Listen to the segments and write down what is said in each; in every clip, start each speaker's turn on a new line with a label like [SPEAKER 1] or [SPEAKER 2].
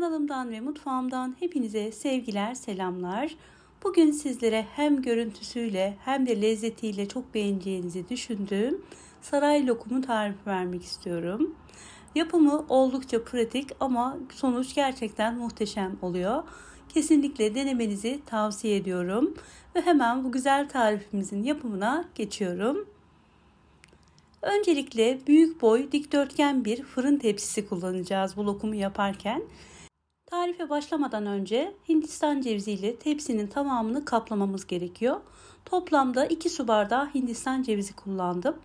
[SPEAKER 1] Kanalımdan ve mutfağımdan hepinize sevgiler, selamlar. Bugün sizlere hem görüntüsüyle hem de lezzetiyle çok beğeneceğinizi düşündüğüm saray lokumu tarifi vermek istiyorum. Yapımı oldukça pratik ama sonuç gerçekten muhteşem oluyor. Kesinlikle denemenizi tavsiye ediyorum ve hemen bu güzel tarifimizin yapımına geçiyorum. Öncelikle büyük boy dikdörtgen bir fırın tepsisi kullanacağız bu lokumu yaparken. Tarife başlamadan önce Hindistan ceviziyle tepsinin tamamını kaplamamız gerekiyor. Toplamda 2 su bardağı Hindistan cevizi kullandım.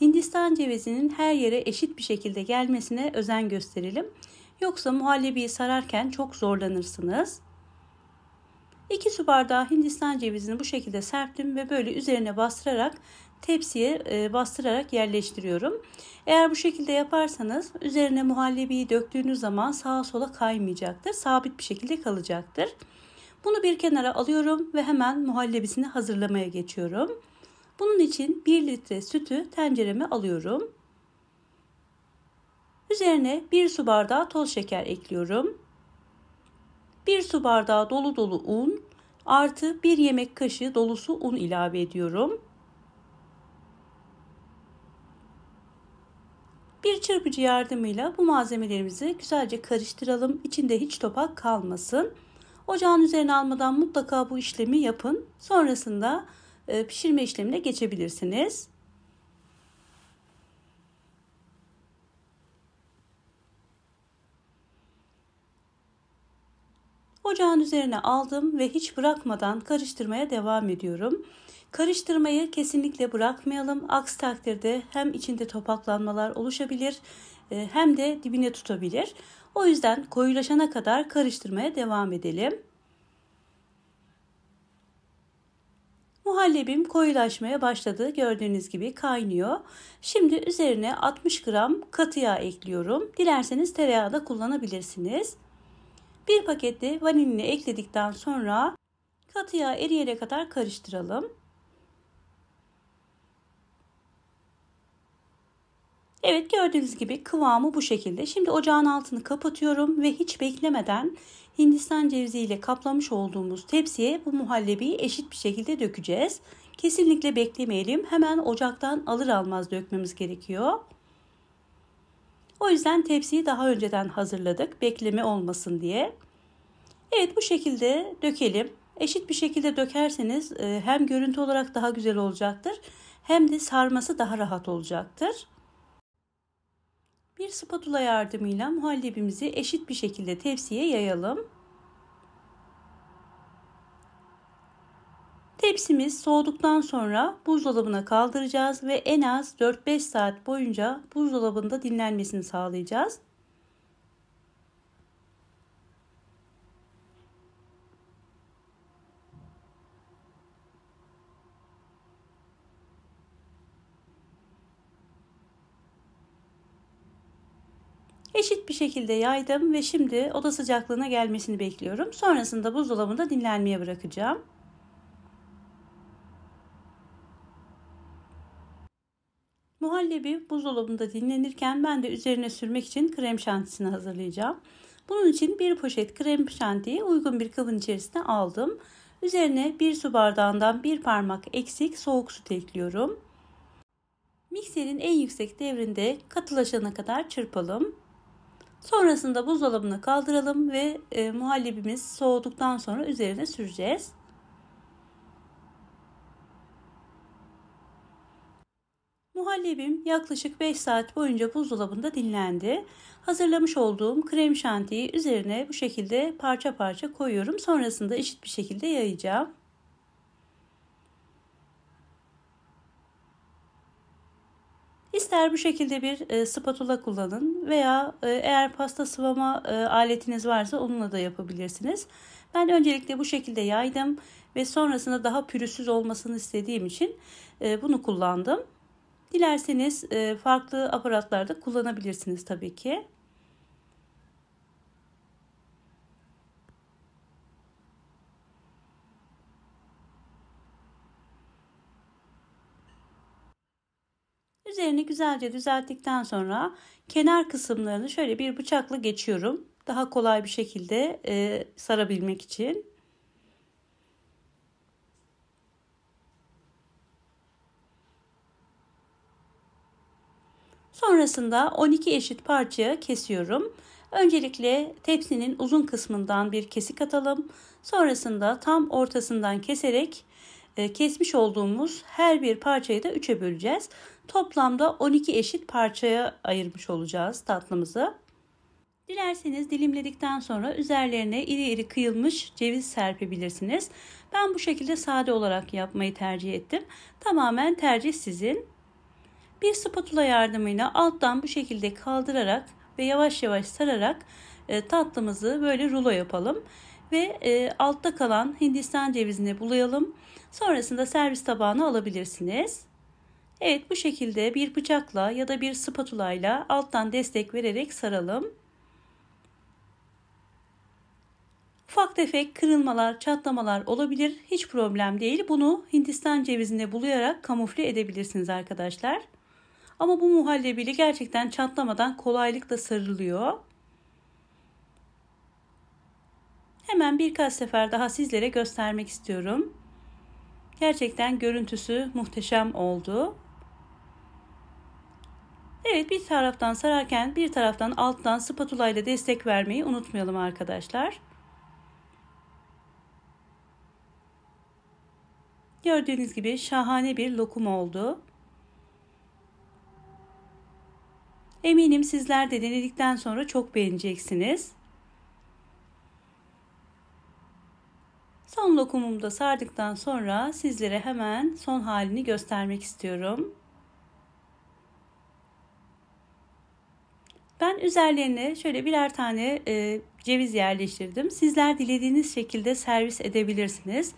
[SPEAKER 1] Hindistan cevizinin her yere eşit bir şekilde gelmesine özen gösterelim. Yoksa muhallebiyi sararken çok zorlanırsınız. 2 su bardağı Hindistan cevizini bu şekilde serptim ve böyle üzerine bastırarak tepsiye e, bastırarak yerleştiriyorum. Eğer bu şekilde yaparsanız üzerine muhallebiyi döktüğünüz zaman sağa sola kaymayacaktır. Sabit bir şekilde kalacaktır. Bunu bir kenara alıyorum ve hemen muhallebisini hazırlamaya geçiyorum. Bunun için 1 litre sütü tencereme alıyorum. Üzerine 1 su bardağı toz şeker ekliyorum. 1 su bardağı dolu dolu un artı 1 yemek kaşığı dolusu un ilave ediyorum. Bir çırpıcı yardımıyla bu malzemelerimizi güzelce karıştıralım. İçinde hiç topak kalmasın. Ocağın üzerine almadan mutlaka bu işlemi yapın. Sonrasında e, pişirme işlemine geçebilirsiniz. Ocağın üzerine aldım ve hiç bırakmadan karıştırmaya devam ediyorum. Karıştırmayı kesinlikle bırakmayalım. Aksi takdirde hem içinde topaklanmalar oluşabilir e, hem de dibine tutabilir. O yüzden koyulaşana kadar karıştırmaya devam edelim. Muhallebim koyulaşmaya başladı. Gördüğünüz gibi kaynıyor. Şimdi üzerine 60 gram katı yağ ekliyorum. Dilerseniz tereyağı da kullanabilirsiniz. Bir pakette vanilini ekledikten sonra katı yağ eriyene kadar karıştıralım. Evet gördüğünüz gibi kıvamı bu şekilde. Şimdi ocağın altını kapatıyorum ve hiç beklemeden Hindistan cevizi ile kaplamış olduğumuz tepsiye bu muhallebiyi eşit bir şekilde dökeceğiz. Kesinlikle beklemeyelim. Hemen ocaktan alır almaz dökmemiz gerekiyor. O yüzden tepsiyi daha önceden hazırladık. Bekleme olmasın diye. Evet bu şekilde dökelim. Eşit bir şekilde dökerseniz e, hem görüntü olarak daha güzel olacaktır hem de sarması daha rahat olacaktır. Bir spatula yardımıyla muhallebimizi eşit bir şekilde tepsiye yayalım. Tepsimiz soğuduktan sonra buzdolabına kaldıracağız ve en az 4-5 saat boyunca buzdolabında dinlenmesini sağlayacağız. Eşit bir şekilde yaydım ve şimdi oda sıcaklığına gelmesini bekliyorum. Sonrasında buzdolabında dinlenmeye bırakacağım. Muhallebi buzdolabında dinlenirken ben de üzerine sürmek için krem şantisini hazırlayacağım. Bunun için bir poşet krem şantiyi uygun bir kabın içerisine aldım. Üzerine bir su bardağından bir parmak eksik soğuk süt ekliyorum. Mikserin en yüksek devrinde katılaşana kadar çırpalım. Sonrasında buzdolabına kaldıralım ve e, muhallebimiz soğuduktan sonra üzerine süreceğiz. Muhallebim yaklaşık 5 saat boyunca buzdolabında dinlendi. Hazırlamış olduğum krem şantiyi üzerine bu şekilde parça parça koyuyorum. Sonrasında eşit bir şekilde yayacağım. İster bu şekilde bir e, spatula kullanın veya e, eğer pasta sıvama e, aletiniz varsa onunla da yapabilirsiniz. Ben öncelikle bu şekilde yaydım ve sonrasında daha pürüzsüz olmasını istediğim için e, bunu kullandım. Dilerseniz e, farklı aparatlarda kullanabilirsiniz tabii ki. Üzerini güzelce düzelttikten sonra kenar kısımlarını şöyle bir bıçakla geçiyorum. Daha kolay bir şekilde e, sarabilmek için. Sonrasında 12 eşit parçaya kesiyorum. Öncelikle tepsinin uzun kısmından bir kesik atalım. Sonrasında tam ortasından keserek e, kesmiş olduğumuz her bir parçayı da 3'e böleceğiz. Toplamda 12 eşit parçaya ayırmış olacağız tatlımızı. Dilerseniz dilimledikten sonra üzerlerine iri iri kıyılmış ceviz serpebilirsiniz. Ben bu şekilde sade olarak yapmayı tercih ettim. Tamamen tercih sizin. Bir spatula yardımıyla alttan bu şekilde kaldırarak ve yavaş yavaş sararak e, tatlımızı böyle rulo yapalım ve e, altta kalan Hindistan cevizini bulayalım. Sonrasında servis tabağına alabilirsiniz. Evet bu şekilde bir bıçakla ya da bir spatula ile alttan destek vererek saralım. Ufak tefek kırılmalar, çatlamalar olabilir. Hiç problem değil. Bunu Hindistan cevizinde bulayarak kamufle edebilirsiniz arkadaşlar. Ama bu muhallebili gerçekten çatlamadan kolaylıkla sarılıyor. hemen birkaç sefer daha sizlere göstermek istiyorum. Gerçekten görüntüsü muhteşem oldu. Evet bir taraftan sararken bir taraftan alttan spatula ile destek vermeyi unutmayalım arkadaşlar. Gördüğünüz gibi şahane bir lokum oldu. Eminim sizler de denedikten sonra çok beğeneceksiniz. Lokumumu da sardıktan sonra sizlere hemen son halini göstermek istiyorum. Ben üzerlerine şöyle birer tane e, ceviz yerleştirdim. Sizler dilediğiniz şekilde servis edebilirsiniz.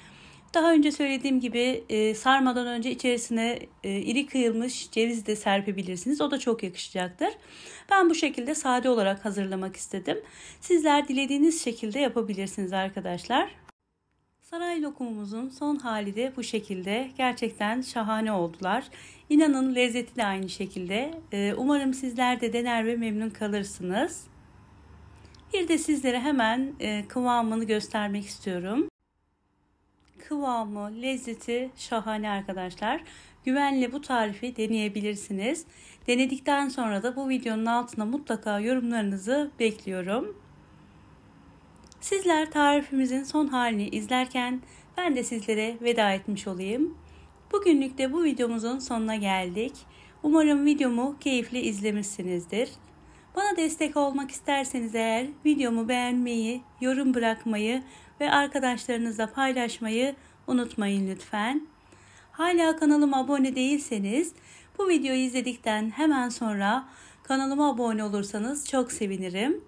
[SPEAKER 1] Daha önce söylediğim gibi e, sarmadan önce içerisine e, iri kıyılmış ceviz de serpebilirsiniz. O da çok yakışacaktır. Ben bu şekilde sade olarak hazırlamak istedim. Sizler dilediğiniz şekilde yapabilirsiniz arkadaşlar. Saray lokumumuzun son hali de bu şekilde. Gerçekten şahane oldular. İnanın lezzeti de aynı şekilde. Ee, umarım sizler de dener ve memnun kalırsınız. Bir de sizlere hemen e, kıvamını göstermek istiyorum. Kıvamı, lezzeti şahane arkadaşlar. Güvenle bu tarifi deneyebilirsiniz. Denedikten sonra da bu videonun altına mutlaka yorumlarınızı bekliyorum. Sizler tarifimizin son halini izlerken ben de sizlere veda etmiş olayım. Bugünlük de bu videomuzun sonuna geldik. Umarım videomu keyifli izlemişsinizdir. Bana destek olmak isterseniz eğer videomu beğenmeyi, yorum bırakmayı ve arkadaşlarınızla paylaşmayı unutmayın lütfen. Hala kanalıma abone değilseniz bu videoyu izledikten hemen sonra kanalıma abone olursanız çok sevinirim.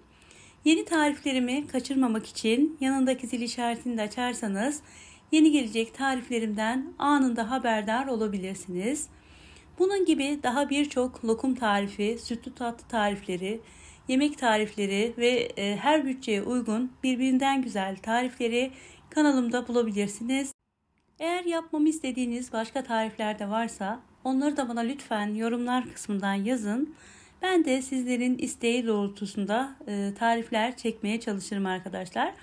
[SPEAKER 1] Yeni tariflerimi kaçırmamak için yanındaki zil işaretini de açarsanız yeni gelecek tariflerimden anında haberdar olabilirsiniz. Bunun gibi daha birçok lokum tarifi, sütlü tatlı tarifleri, yemek tarifleri ve e, her bütçeye uygun birbirinden güzel tarifleri kanalımda bulabilirsiniz. Eğer yapmamı istediğiniz başka tarifler de varsa onları da bana lütfen yorumlar kısmından yazın. Ben de sizlerin isteği doğrultusunda e, tarifler çekmeye çalışırım arkadaşlar.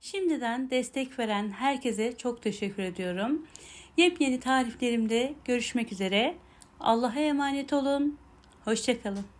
[SPEAKER 1] Şimdiden destek veren herkese çok teşekkür ediyorum. Yepyeni tariflerimde görüşmek üzere. Allah'a emanet olun. Hoşçakalın.